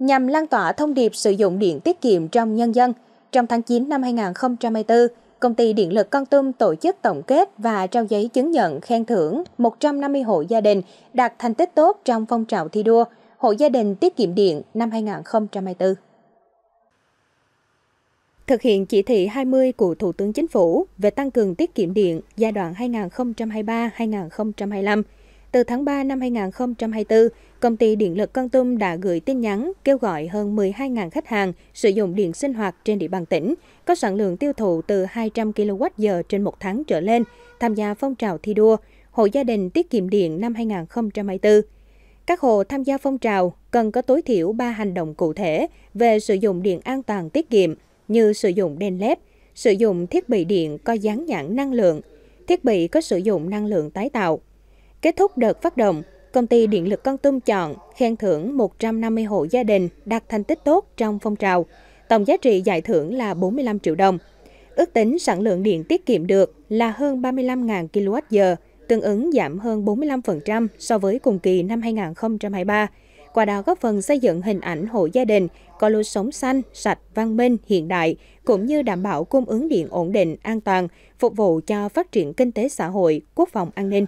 nhằm lan tỏa thông điệp sử dụng điện tiết kiệm trong nhân dân. Trong tháng 9 năm 2024, Công ty Điện lực Con Tum tổ chức tổng kết và trao giấy chứng nhận khen thưởng 150 hộ gia đình đạt thành tích tốt trong phong trào thi đua Hộ gia đình tiết kiệm điện năm 2024. Thực hiện chỉ thị 20 của Thủ tướng Chính phủ về tăng cường tiết kiệm điện giai đoạn 2023-2025, từ tháng 3 năm 2024, công ty Điện lực Con Tum đã gửi tin nhắn kêu gọi hơn 12.000 khách hàng sử dụng điện sinh hoạt trên địa bàn tỉnh, có sản lượng tiêu thụ từ 200 kWh trên một tháng trở lên, tham gia phong trào thi đua Hộ gia đình tiết kiệm điện năm 2024. Các hộ tham gia phong trào cần có tối thiểu 3 hành động cụ thể về sử dụng điện an toàn tiết kiệm như sử dụng đèn LED, sử dụng thiết bị điện có dán nhãn năng lượng, thiết bị có sử dụng năng lượng tái tạo, Kết thúc đợt phát động, Công ty Điện lực Con Tum chọn khen thưởng 150 hộ gia đình đạt thành tích tốt trong phong trào. Tổng giá trị giải thưởng là 45 triệu đồng. Ước tính sản lượng điện tiết kiệm được là hơn 35.000 kWh, tương ứng giảm hơn 45% so với cùng kỳ năm 2023. Qua đó góp phần xây dựng hình ảnh hộ gia đình có lối sống xanh, sạch, văn minh, hiện đại, cũng như đảm bảo cung ứng điện ổn định, an toàn, phục vụ cho phát triển kinh tế xã hội, quốc phòng an ninh.